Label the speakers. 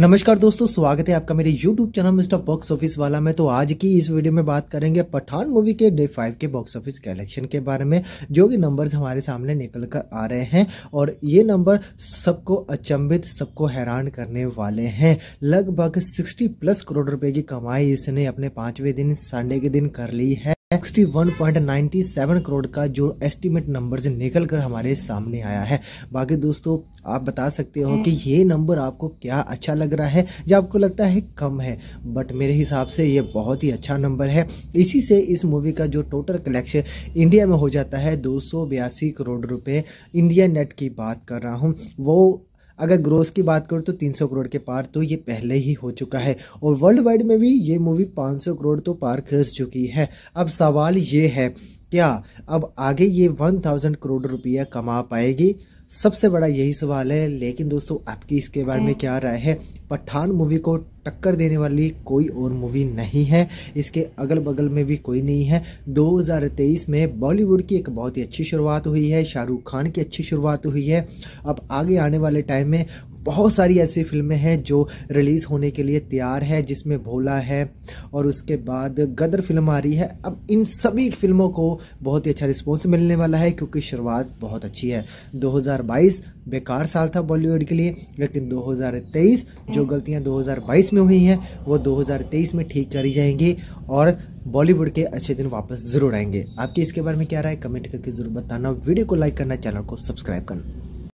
Speaker 1: नमस्कार दोस्तों स्वागत है आपका मेरे YouTube channel mister box office वाला में तो आज की इस वीडियो में बात करेंगे पठान मूवी के डे फाइव के बॉक्स ऑफिस कलेक्शन के बारे में जो कि नंबर्स हमारे सामने निकल कर आ रहे हैं और ये नंबर सबको अचंभित सबको हैरान करने वाले हैं लगभग सिक्सटी प्लस करोड़ रुपए की कमाई इसने अपने पांचवें दिन संडे के दिन कर ली है नेक्स्ट सेवन करोड़ का जो एस्टिमेट नंबर्स निकल कर हमारे सामने आया है बाकी दोस्तों आप बता सकते हो हम्म। कि ये नंबर आपको क्या अच्छा लग रहा है या आपको लगता है कम है बट मेरे हिसाब से ये बहुत ही अच्छा नंबर है इसी से इस मूवी का जो टोटल कलेक्शन इंडिया में हो जाता है दो करोड़ रुपये इंडिया नेट की बात कर रहा हूँ वो अगर ग्रोस की बात करूँ तो 300 करोड़ के पार तो ये पहले ही हो चुका है और वर्ल्ड वाइड में भी ये मूवी 500 करोड़ तो पार कर चुकी है अब सवाल ये है क्या अब आगे ये 1000 करोड़ रुपया कमा पाएगी सबसे बड़ा यही सवाल है लेकिन दोस्तों आपकी इसके बारे में हम्म। क्या राय है पठान मूवी को टक्कर देने वाली कोई और मूवी नहीं है इसके अगल बगल में भी कोई नहीं है 2023 में बॉलीवुड की एक बहुत ही अच्छी शुरुआत हुई है शाहरुख खान की अच्छी शुरुआत हुई है अब आगे आने वाले टाइम में बहुत सारी ऐसी फिल्में हैं जो रिलीज़ होने के लिए तैयार है जिसमें भोला है और उसके बाद गदर फिल्म आ रही है अब इन सभी फिल्मों को बहुत ही अच्छा रिस्पॉन्स मिलने वाला है क्योंकि शुरुआत बहुत अच्छी है 2022 बेकार साल था बॉलीवुड के लिए लेकिन 2023 जो गलतियां 2022 में हुई हैं वो 2023 में ठीक करी जाएंगी और बॉलीवुड के अच्छे दिन वापस ज़रूर आएंगे आपकी इसके बारे में क्या राय कमेंट करके ज़रूर बताना वीडियो को लाइक करना चैनल को सब्सक्राइब करना